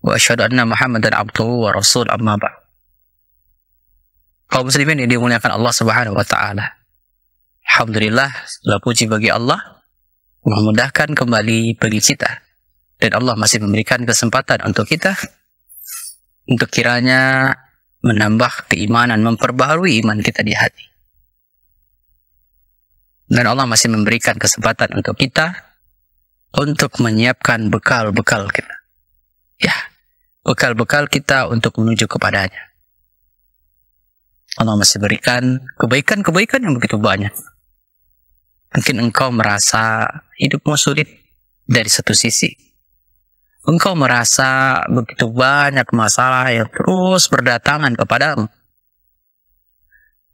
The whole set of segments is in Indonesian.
wa وأشهد أن abduhu wa rasul amma بعد kaum muslimin ini dimuliakan Allah Subhanahu wa taala. Alhamdulillah, segala puji bagi Allah memudahkan kembali bagi kita dan Allah masih memberikan kesempatan untuk kita untuk kiranya menambah keimanan, memperbaharui iman kita di hati. Dan Allah masih memberikan kesempatan untuk kita untuk menyiapkan bekal-bekal kita bekal-bekal kita untuk menuju kepadanya. Allah masih berikan kebaikan-kebaikan yang begitu banyak. Mungkin engkau merasa hidupmu sulit dari satu sisi. Engkau merasa begitu banyak masalah yang terus berdatangan kepadamu.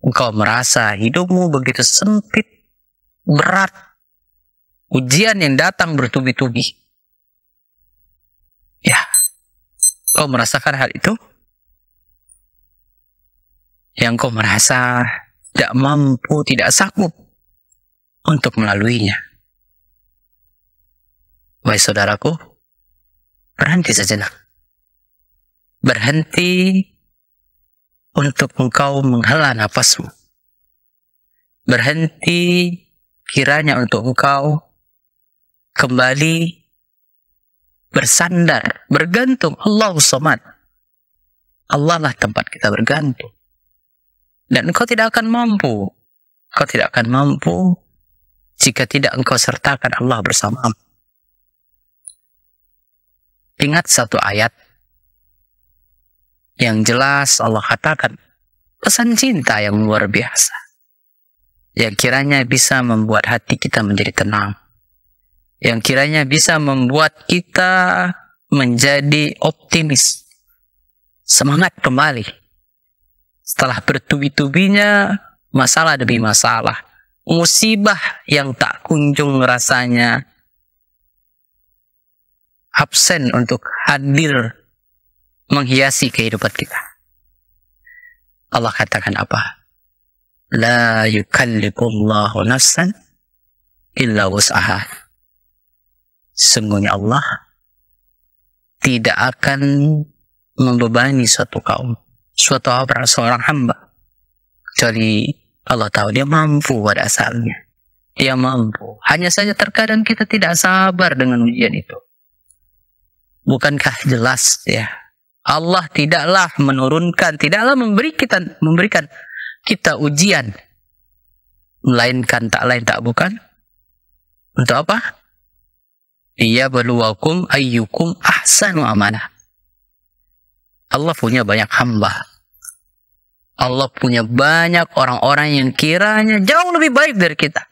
Engkau merasa hidupmu begitu sempit, berat. Ujian yang datang bertubi-tubi Kau merasakan hal itu? Yang kau merasa tidak mampu, tidak sanggup untuk melaluinya. Wahai saudaraku, berhenti sejenak. Berhenti untuk engkau menghela nafasmu. Berhenti kiranya untuk engkau kembali bersandar, bergantung. Allah Samad. Allah lah tempat kita bergantung. Dan engkau tidak akan mampu. Engkau tidak akan mampu jika tidak engkau sertakan Allah bersama Ingat satu ayat yang jelas Allah katakan pesan cinta yang luar biasa yang kiranya bisa membuat hati kita menjadi tenang yang kiranya bisa membuat kita menjadi optimis, semangat kembali setelah bertubi-tubinya masalah demi masalah, musibah yang tak kunjung rasanya absen untuk hadir menghiasi kehidupan kita. Allah katakan apa? La yukallikullahu nafsan illa wus'aha sungguhnya Allah tidak akan membebani suatu kaum, suatu orang seorang hamba. Kecuali Allah tahu dia mampu pada asalnya. Dia mampu. Hanya saja terkadang kita tidak sabar dengan ujian itu. Bukankah jelas ya? Allah tidaklah menurunkan, tidaklah memberi kita memberikan kita ujian melainkan tak lain tak bukan untuk apa? liyabluwakum ayyukum ahsanu amanah. Allah punya banyak hamba. Allah punya banyak orang-orang yang kiranya jauh lebih baik dari kita.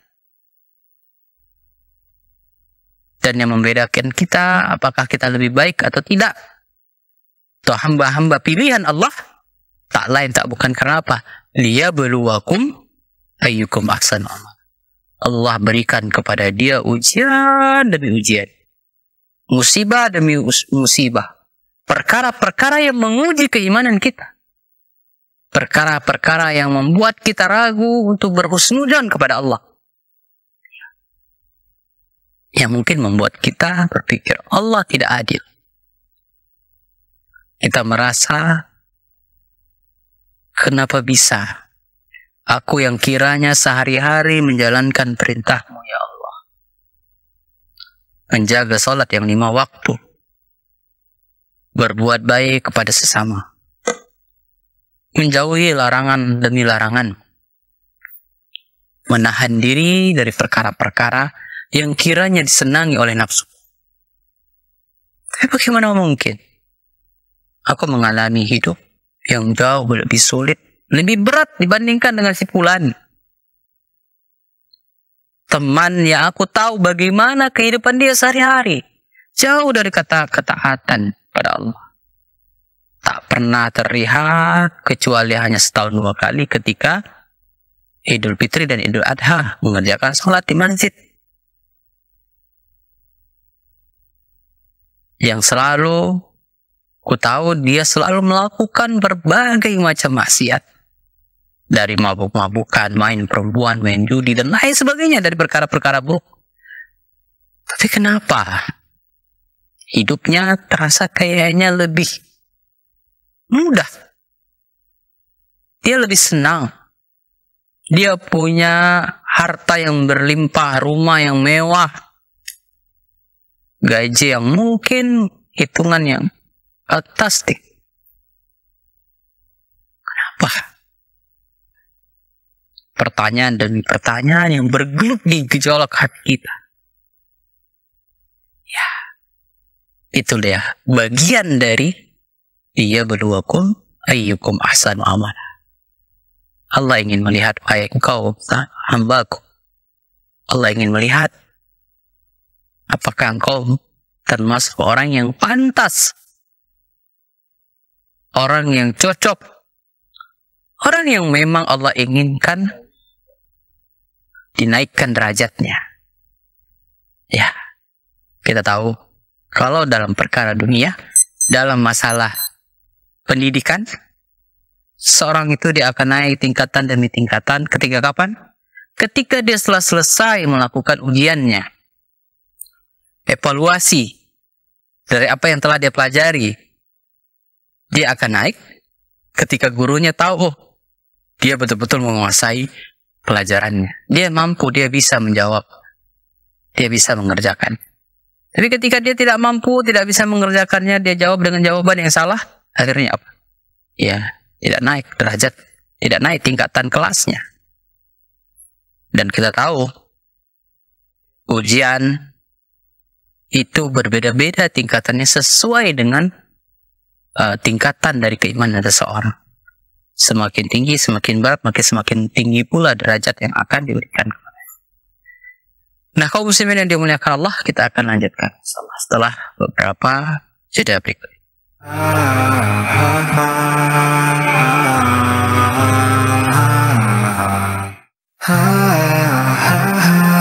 Dan yang membedakan kita, apakah kita lebih baik atau tidak. Atau hamba-hamba pilihan Allah, tak lain tak bukan karena apa? Liyabluwakum ayyukum ahsanu amanah. Allah berikan kepada dia ujian demi ujian. Musibah demi musibah. Perkara-perkara yang menguji keimanan kita. Perkara-perkara yang membuat kita ragu untuk berhusnudan kepada Allah. Yang mungkin membuat kita berpikir Allah tidak adil. Kita merasa kenapa bisa Aku yang kiranya sehari-hari menjalankan perintahmu ya Allah. Menjaga sholat yang lima waktu. Berbuat baik kepada sesama. Menjauhi larangan demi larangan. Menahan diri dari perkara-perkara yang kiranya disenangi oleh nafsu. Tapi bagaimana mungkin? Aku mengalami hidup yang jauh lebih sulit lebih berat dibandingkan dengan si Fulan. Teman yang aku tahu bagaimana kehidupan dia sehari-hari. Jauh dari kata ketaatan pada Allah. Tak pernah terlihat kecuali hanya setahun dua kali ketika Idul Fitri dan Idul Adha mengerjakan sholat di masjid. Yang selalu ku tahu dia selalu melakukan berbagai macam maksiat dari mabuk-mabukan, main perempuan, main judi, dan lain sebagainya dari perkara-perkara buruk. Tapi kenapa hidupnya terasa kayaknya lebih mudah? Dia lebih senang. Dia punya harta yang berlimpah, rumah yang mewah, gaji yang mungkin hitungan yang fantastik. Kenapa? pertanyaan dan pertanyaan yang bergelut di gejolak hati kita. Ya, itu dia bagian dari dia berduakum ayyukum ahsanu amal. Allah ingin melihat ayat engkau, hambaku. Allah ingin melihat apakah engkau termasuk orang yang pantas, orang yang cocok, orang yang memang Allah inginkan dinaikkan derajatnya. Ya, kita tahu kalau dalam perkara dunia, dalam masalah pendidikan, seorang itu dia akan naik tingkatan demi tingkatan ketika kapan? Ketika dia setelah selesai melakukan ujiannya. Evaluasi dari apa yang telah dia pelajari. Dia akan naik ketika gurunya tahu, oh, dia betul-betul menguasai pelajarannya. Dia mampu, dia bisa menjawab. Dia bisa mengerjakan. Tapi ketika dia tidak mampu, tidak bisa mengerjakannya, dia jawab dengan jawaban yang salah, akhirnya apa? Ya, tidak naik derajat, tidak naik tingkatan kelasnya. Dan kita tahu, ujian itu berbeda-beda tingkatannya sesuai dengan uh, tingkatan dari keimanan seseorang semakin tinggi semakin berat maka semakin tinggi pula derajat yang akan diberikan nah kaum muslimin yang dimuliakan Allah kita akan lanjutkan setelah beberapa jeda berikut Ha ha ha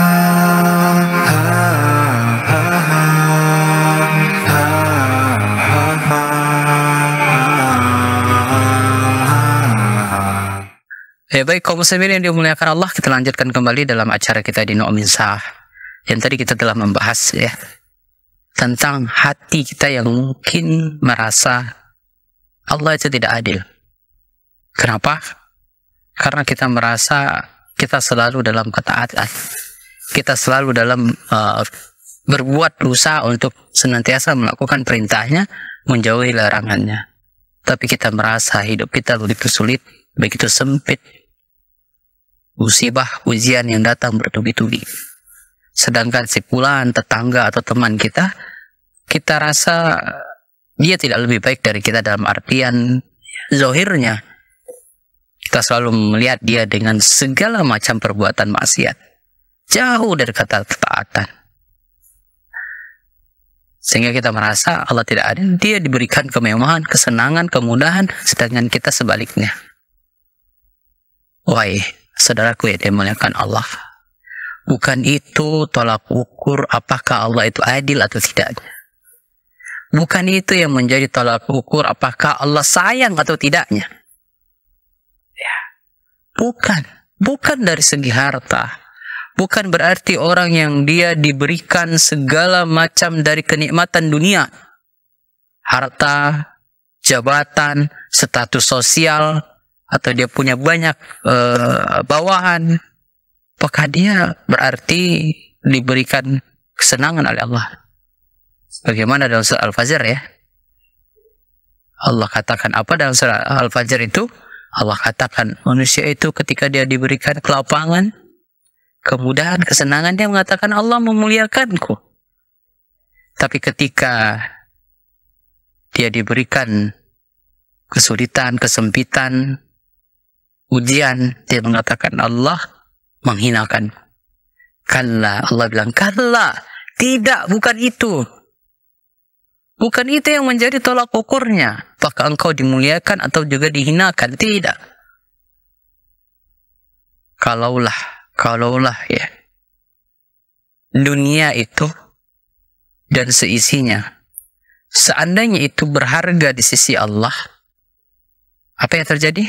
Ya baik kaum muslimin yang dimuliakan Allah kita lanjutkan kembali dalam acara kita di Nu'min Sah yang tadi kita telah membahas ya tentang hati kita yang mungkin merasa Allah itu tidak adil. Kenapa? Karena kita merasa kita selalu dalam ketaatan. Kita selalu dalam uh, berbuat usaha untuk senantiasa melakukan perintahnya, menjauhi larangannya. Tapi kita merasa hidup kita begitu sulit, begitu sempit, musibah, ujian yang datang bertubi-tubi. Sedangkan si tetangga atau teman kita, kita rasa dia tidak lebih baik dari kita dalam artian zohirnya. Kita selalu melihat dia dengan segala macam perbuatan maksiat. Jauh dari kata ketaatan. Sehingga kita merasa Allah tidak ada, dia diberikan kemewahan, kesenangan, kemudahan, sedangkan kita sebaliknya. Wahai Saudaraku yang dimuliakan Allah. Bukan itu tolak ukur apakah Allah itu adil atau tidak. Bukan itu yang menjadi tolak ukur apakah Allah sayang atau tidaknya. Ya. Bukan. Bukan dari segi harta. Bukan berarti orang yang dia diberikan segala macam dari kenikmatan dunia. Harta, jabatan, status sosial, atau dia punya banyak uh, bawahan apakah dia berarti diberikan kesenangan oleh Allah bagaimana dalam surah Al-Fajr ya Allah katakan apa dalam surah Al-Fajr itu Allah katakan manusia itu ketika dia diberikan kelapangan kemudahan kesenangan dia mengatakan Allah memuliakanku tapi ketika dia diberikan kesulitan kesempitan ujian dia mengatakan Allah menghinakan kalla Allah bilang kalla tidak bukan itu bukan itu yang menjadi tolak ukurnya apakah engkau dimuliakan atau juga dihinakan tidak kalaulah kalaulah ya dunia itu dan seisinya seandainya itu berharga di sisi Allah apa yang terjadi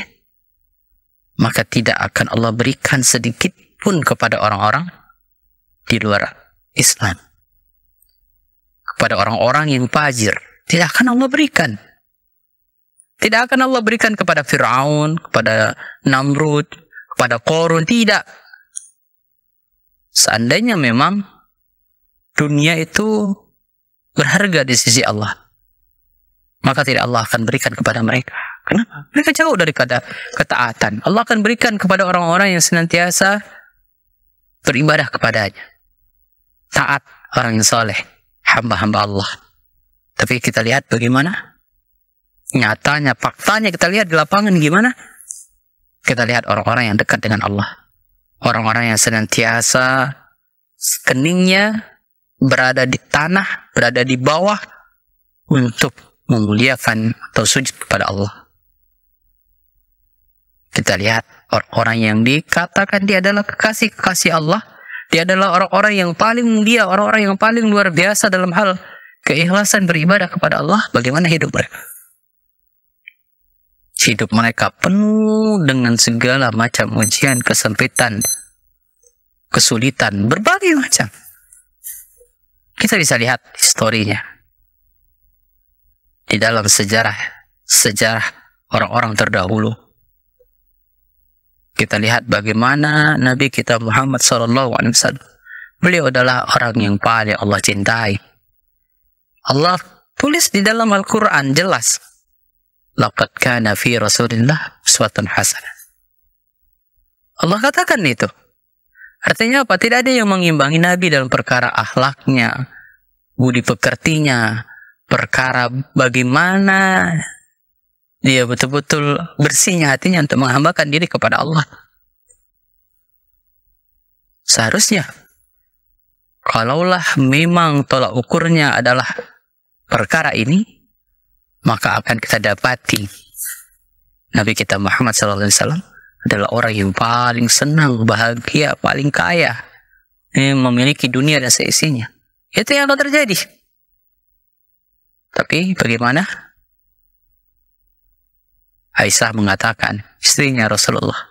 maka tidak akan Allah berikan sedikit pun kepada orang-orang di luar Islam. Kepada orang-orang yang fajir, tidak akan Allah berikan. Tidak akan Allah berikan kepada Firaun, kepada Namrud, kepada Korun, tidak. Seandainya memang dunia itu berharga di sisi Allah maka tidak Allah akan berikan kepada mereka. Kenapa? Mereka jauh kata ketaatan. Allah akan berikan kepada orang-orang yang senantiasa beribadah kepadanya. Taat orang yang soleh, hamba-hamba Allah. Tapi kita lihat bagaimana nyatanya, faktanya kita lihat di lapangan gimana? Kita lihat orang-orang yang dekat dengan Allah. Orang-orang yang senantiasa keningnya berada di tanah, berada di bawah untuk memuliakan atau sujud kepada Allah. Kita lihat orang-orang yang dikatakan dia adalah kekasih-kekasih Allah. Dia adalah orang-orang yang paling mulia, orang-orang yang paling luar biasa dalam hal keikhlasan beribadah kepada Allah. Bagaimana hidup mereka? Hidup mereka penuh dengan segala macam ujian, kesempitan, kesulitan, berbagai macam. Kita bisa lihat historinya di dalam sejarah sejarah orang-orang terdahulu. Kita lihat bagaimana Nabi kita Muhammad SAW beliau adalah orang yang paling Allah cintai. Allah tulis di dalam Al-Quran jelas. Laqad kana fi Rasulillah suatan hasanah. Allah katakan itu. Artinya apa? Tidak ada yang mengimbangi Nabi dalam perkara akhlaknya, budi pekertinya, perkara bagaimana dia betul-betul bersihnya hatinya untuk menghambakan diri kepada Allah. Seharusnya, kalaulah memang tolak ukurnya adalah perkara ini, maka akan kita dapati Nabi kita Muhammad SAW adalah orang yang paling senang, bahagia, paling kaya, yang memiliki dunia dan seisinya. Itu yang akan terjadi. Tapi bagaimana? Aisyah mengatakan, istrinya Rasulullah,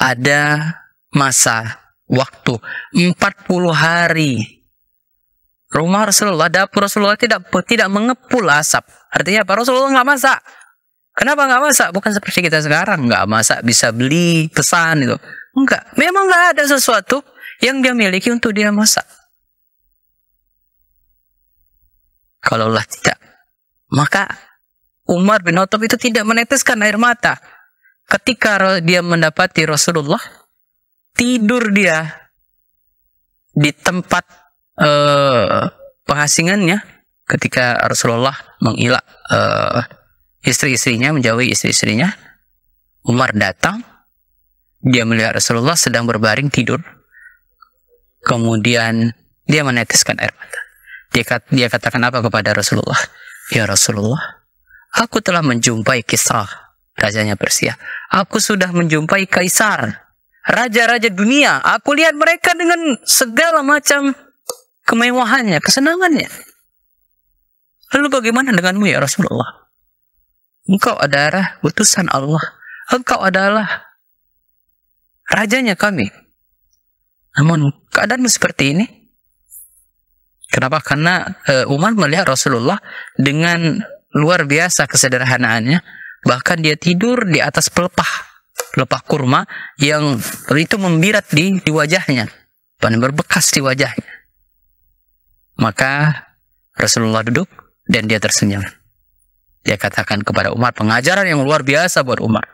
ada masa waktu 40 hari rumah Rasulullah, dapur Rasulullah tidak tidak mengepul asap. Artinya apa? Rasulullah nggak masak. Kenapa nggak masak? Bukan seperti kita sekarang nggak masak bisa beli pesan itu. Enggak, memang nggak ada sesuatu yang dia miliki untuk dia masak. Kalau Allah tidak maka Umar bin Khattab itu tidak meneteskan air mata. Ketika dia mendapati Rasulullah, tidur dia di tempat uh, eh, pengasingannya ketika Rasulullah mengilak uh, istri-istrinya, menjauhi istri-istrinya. Umar datang, dia melihat Rasulullah sedang berbaring tidur. Kemudian dia meneteskan air mata. Dia, dia katakan apa kepada Rasulullah? Ya Rasulullah, aku telah menjumpai kisah rajanya Persia. Aku sudah menjumpai kaisar, raja-raja dunia. Aku lihat mereka dengan segala macam kemewahannya, kesenangannya. Lalu bagaimana denganmu ya Rasulullah? Engkau adalah utusan Allah. Engkau adalah rajanya kami. Namun keadaanmu seperti ini, Kenapa? Karena e, Umar melihat Rasulullah dengan luar biasa kesederhanaannya, bahkan dia tidur di atas pelepah pelepah kurma yang itu membirat di, di wajahnya, dan berbekas di wajahnya. Maka Rasulullah duduk dan dia tersenyum. Dia katakan kepada Umar pengajaran yang luar biasa buat Umar.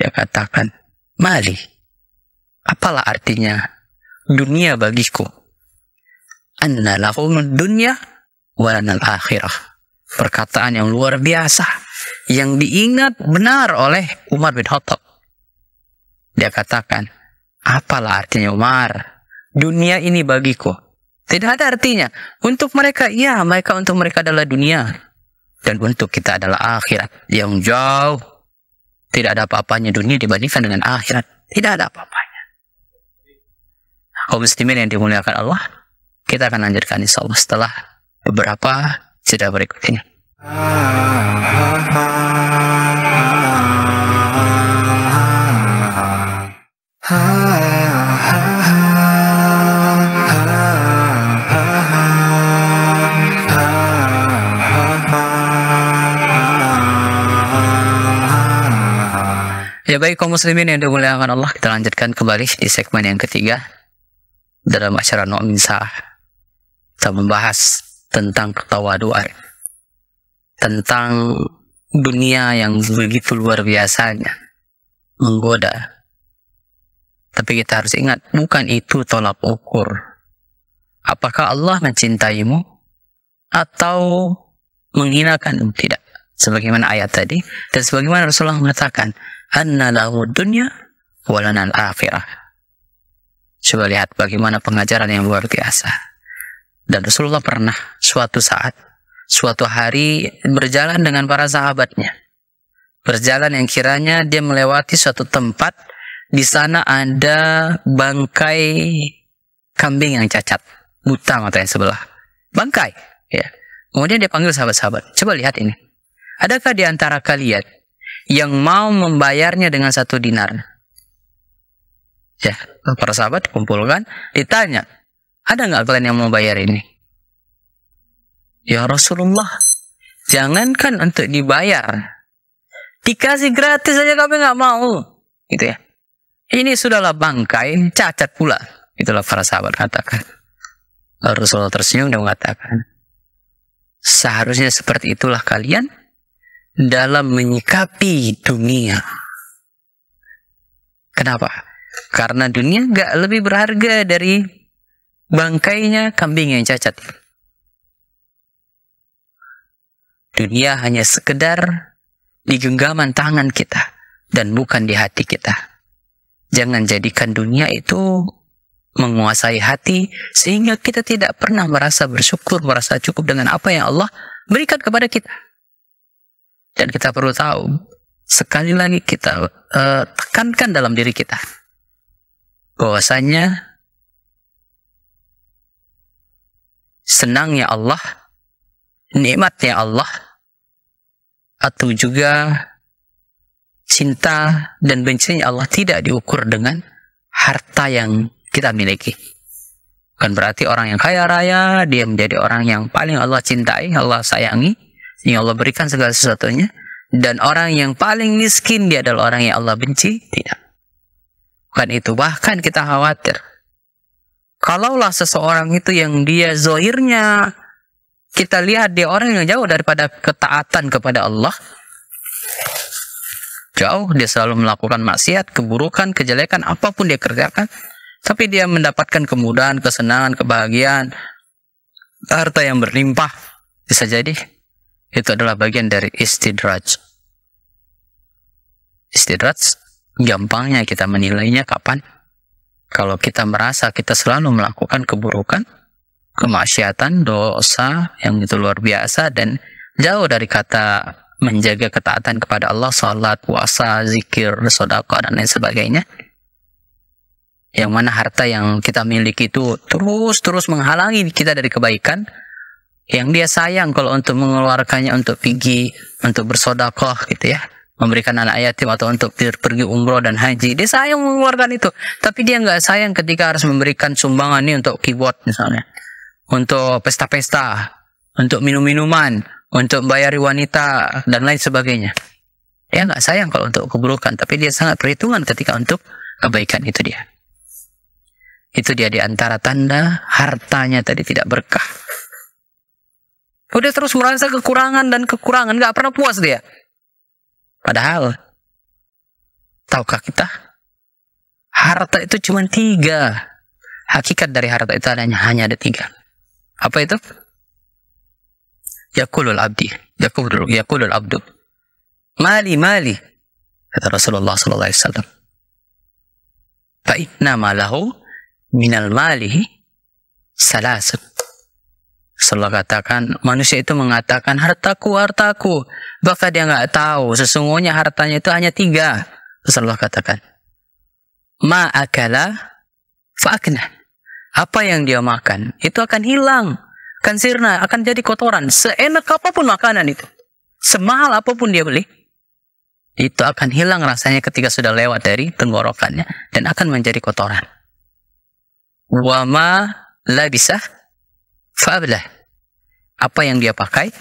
Dia katakan, "Mali, apalah artinya dunia bagiku?" anna dunya wa akhirah. Perkataan yang luar biasa yang diingat benar oleh Umar bin Khattab. Dia katakan, apalah artinya Umar? Dunia ini bagiku. Tidak ada artinya. Untuk mereka, ya mereka untuk mereka adalah dunia. Dan untuk kita adalah akhirat yang jauh. Tidak ada apa-apanya dunia dibandingkan dengan akhirat. Tidak ada apa-apanya. Kau muslimin yang dimuliakan Allah, kita akan lanjutkan insya Allah setelah beberapa jeda berikut ini. Ya baik kaum muslimin yang dimuliakan Allah, kita lanjutkan kembali di segmen yang ketiga dalam acara Nu'min Minsah kita membahas tentang ketawaduan tentang dunia yang begitu luar biasanya menggoda tapi kita harus ingat bukan itu tolak ukur apakah Allah mencintaimu atau menghinakan tidak sebagaimana ayat tadi dan sebagaimana Rasulullah mengatakan anna lahu dunya al akhirah coba lihat bagaimana pengajaran yang luar biasa dan Rasulullah pernah suatu saat, suatu hari berjalan dengan para sahabatnya. Berjalan yang kiranya dia melewati suatu tempat, di sana ada bangkai kambing yang cacat, buta yang sebelah. Bangkai, ya. Kemudian dia panggil sahabat-sahabat. Coba lihat ini. Adakah di antara kalian yang mau membayarnya dengan satu dinar? Ya, para sahabat kumpulkan, ditanya, ada nggak kalian yang mau bayar ini? Ya Rasulullah, jangankan untuk dibayar. Dikasih gratis aja kami nggak mau. Gitu ya. Ini sudahlah bangkai, cacat pula. Itulah para sahabat katakan. Rasulullah tersenyum dan mengatakan, seharusnya seperti itulah kalian dalam menyikapi dunia. Kenapa? Karena dunia nggak lebih berharga dari bangkainya kambing yang cacat. Dunia hanya sekedar di genggaman tangan kita dan bukan di hati kita. Jangan jadikan dunia itu menguasai hati sehingga kita tidak pernah merasa bersyukur, merasa cukup dengan apa yang Allah berikan kepada kita. Dan kita perlu tahu, sekali lagi kita uh, tekankan dalam diri kita bahwasanya senangnya Allah, nikmatnya Allah, atau juga cinta dan bencinya Allah tidak diukur dengan harta yang kita miliki. Bukan berarti orang yang kaya raya, dia menjadi orang yang paling Allah cintai, Allah sayangi, yang Allah berikan segala sesuatunya. Dan orang yang paling miskin, dia adalah orang yang Allah benci. Tidak. Bukan itu. Bahkan kita khawatir kalaulah seseorang itu yang dia zohirnya kita lihat dia orang yang jauh daripada ketaatan kepada Allah jauh dia selalu melakukan maksiat keburukan kejelekan apapun dia kerjakan tapi dia mendapatkan kemudahan kesenangan kebahagiaan harta yang berlimpah bisa jadi itu adalah bagian dari istidraj istidraj gampangnya kita menilainya kapan kalau kita merasa kita selalu melakukan keburukan, kemaksiatan, dosa yang itu luar biasa dan jauh dari kata menjaga ketaatan kepada Allah, salat, puasa, zikir, sedekah dan lain sebagainya. Yang mana harta yang kita miliki itu terus-terus menghalangi kita dari kebaikan, yang dia sayang kalau untuk mengeluarkannya untuk pergi, untuk bersodakoh gitu ya memberikan anak yatim atau untuk pergi umroh dan haji. Dia sayang mengeluarkan itu, tapi dia nggak sayang ketika harus memberikan sumbangan ini untuk keyboard misalnya, untuk pesta-pesta, untuk minum-minuman, untuk bayari wanita dan lain sebagainya. Dia nggak sayang kalau untuk keburukan, tapi dia sangat perhitungan ketika untuk kebaikan itu dia. Itu dia di antara tanda hartanya tadi tidak berkah. Udah terus merasa kekurangan dan kekurangan, nggak pernah puas dia. Padahal, tahukah kita? Harta itu cuma tiga. Hakikat dari harta itu adanya hanya ada tiga. Apa itu? Yakulul abdi. Yakulul, yakulul abdu. Mali, mali. Kata Rasulullah Sallallahu Alaihi Wasallam. Fa'inna malahu minal malihi salasun Rasulullah katakan, manusia itu mengatakan hartaku, hartaku. Bahkan dia nggak tahu sesungguhnya hartanya itu hanya tiga. Rasulullah katakan, ma agala fa'akna. Apa yang dia makan itu akan hilang, akan sirna, akan jadi kotoran. Seenak apapun makanan itu, semahal apapun dia beli, itu akan hilang rasanya ketika sudah lewat dari tenggorokannya dan akan menjadi kotoran. Wama la bisa fablah apa yang dia pakai,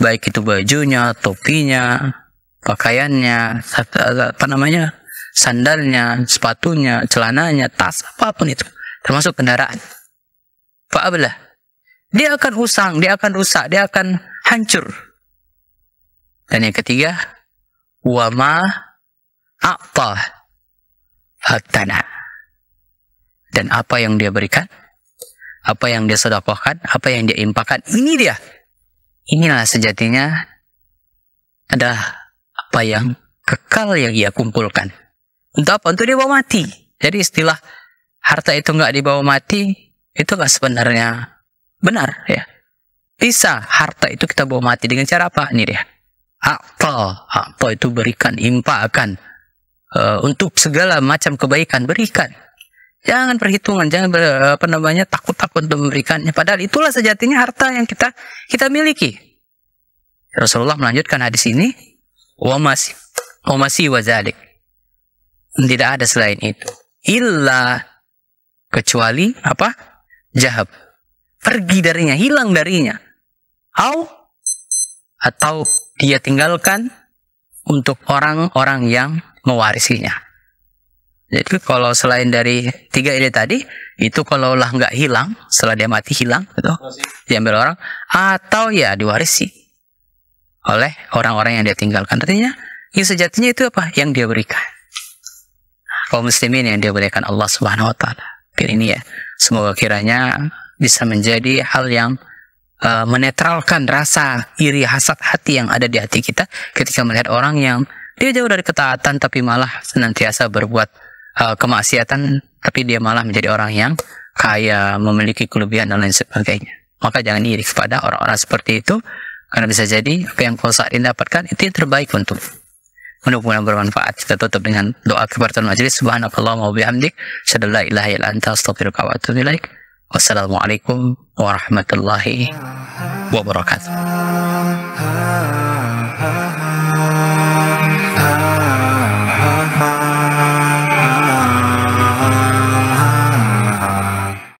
baik itu bajunya, topinya, pakaiannya, eh, apa namanya, sandalnya, sepatunya, celananya, tas, apapun itu, termasuk kendaraan. pak abla Dia akan usang, dia akan rusak, dia akan hancur. Dan yang ketiga, wama apa hatana. Dan apa yang dia berikan, apa yang dia sedekahkan, apa yang dia impakan, Ini dia. Inilah sejatinya adalah apa yang kekal yang ia kumpulkan. Untuk apa? Untuk dibawa mati. Jadi istilah harta itu nggak dibawa mati, itu nggak sebenarnya benar ya. Bisa harta itu kita bawa mati dengan cara apa? Ini dia. Akta, akta itu berikan, impakan Uh, eh, untuk segala macam kebaikan berikan Jangan perhitungan, jangan ber, apa namanya takut-takut untuk memberikannya. Padahal itulah sejatinya harta yang kita kita miliki. Rasulullah melanjutkan hadis ini, wa masih, wa masih wazalik. Tidak ada selain itu. Illa kecuali apa? Jahab. Pergi darinya, hilang darinya. how atau dia tinggalkan untuk orang-orang yang mewarisinya. Jadi kalau selain dari tiga ini tadi, itu kalau lah nggak hilang, setelah dia mati hilang, gitu, diambil orang, atau ya diwarisi oleh orang-orang yang dia tinggalkan. Artinya, yang sejatinya itu apa? Yang dia berikan. Kaum muslimin yang dia berikan Allah Subhanahu Wa Taala. ini ya, semoga kiranya bisa menjadi hal yang uh, menetralkan rasa iri hasad hati yang ada di hati kita ketika melihat orang yang dia jauh dari ketaatan tapi malah senantiasa berbuat uh, kemaksiatan tapi dia malah menjadi orang yang kaya, memiliki kelebihan dan lain sebagainya. Maka jangan iri kepada orang-orang seperti itu karena bisa jadi apa yang kau saat ini dapatkan itu yang terbaik untuk mudah-mudahan bermanfaat. Kita tutup dengan doa kebaratan majelis. Subhanakallah wa bihamdik. Sadallah ilahi illa astagfirullah wa atubu ilaik. Wassalamualaikum warahmatullahi wabarakatuh.